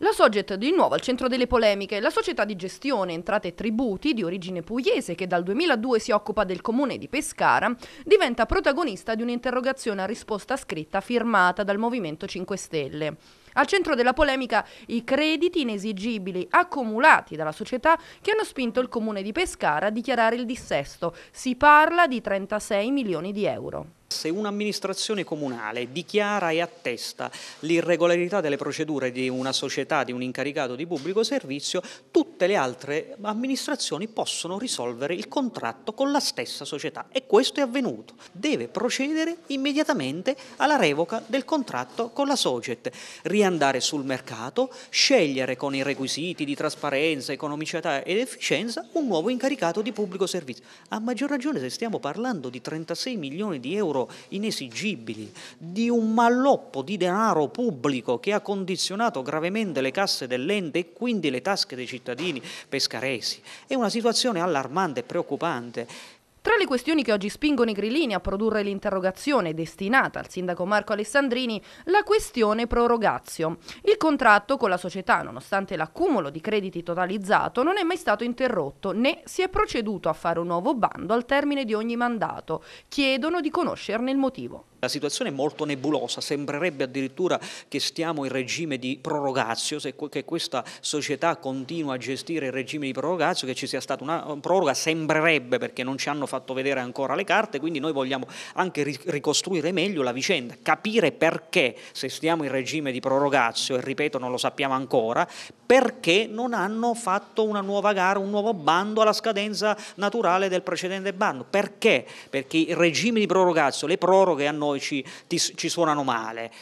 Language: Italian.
La Soget di nuovo al centro delle polemiche, la società di gestione entrate e tributi di origine pugliese che dal 2002 si occupa del comune di Pescara, diventa protagonista di un'interrogazione a risposta scritta firmata dal Movimento 5 Stelle. Al centro della polemica i crediti inesigibili accumulati dalla società che hanno spinto il comune di Pescara a dichiarare il dissesto. Si parla di 36 milioni di euro. Se un'amministrazione comunale dichiara e attesta l'irregolarità delle procedure di una società, di un incaricato di pubblico servizio, tutte le altre amministrazioni possono risolvere il contratto con la stessa società e questo è avvenuto. Deve procedere immediatamente alla revoca del contratto con la Soget, riandare sul mercato, scegliere con i requisiti di trasparenza, economicità ed efficienza un nuovo incaricato di pubblico servizio. A maggior ragione se stiamo parlando di 36 milioni di euro loro inesigibili, di un malloppo di denaro pubblico che ha condizionato gravemente le casse dell'ente e quindi le tasche dei cittadini pescaresi. È una situazione allarmante e preoccupante tra le questioni che oggi spingono i grillini a produrre l'interrogazione destinata al sindaco Marco Alessandrini, la questione prorogazio. Il contratto con la società, nonostante l'accumulo di crediti totalizzato, non è mai stato interrotto né si è proceduto a fare un nuovo bando al termine di ogni mandato. Chiedono di conoscerne il motivo. La situazione è molto nebulosa, sembrerebbe addirittura che stiamo in regime di prorogazio, che questa società continua a gestire il regime di prorogazio, che ci sia stata una proroga, sembrerebbe perché non ci hanno fatto vedere ancora le carte, quindi noi vogliamo anche ricostruire meglio la vicenda, capire perché se stiamo in regime di prorogazio, e ripeto non lo sappiamo ancora, perché non hanno fatto una nuova gara, un nuovo bando alla scadenza naturale del precedente bando, perché? Perché il regime di prorogazio, le proroghe hanno noi ci, ti, ci suonano male.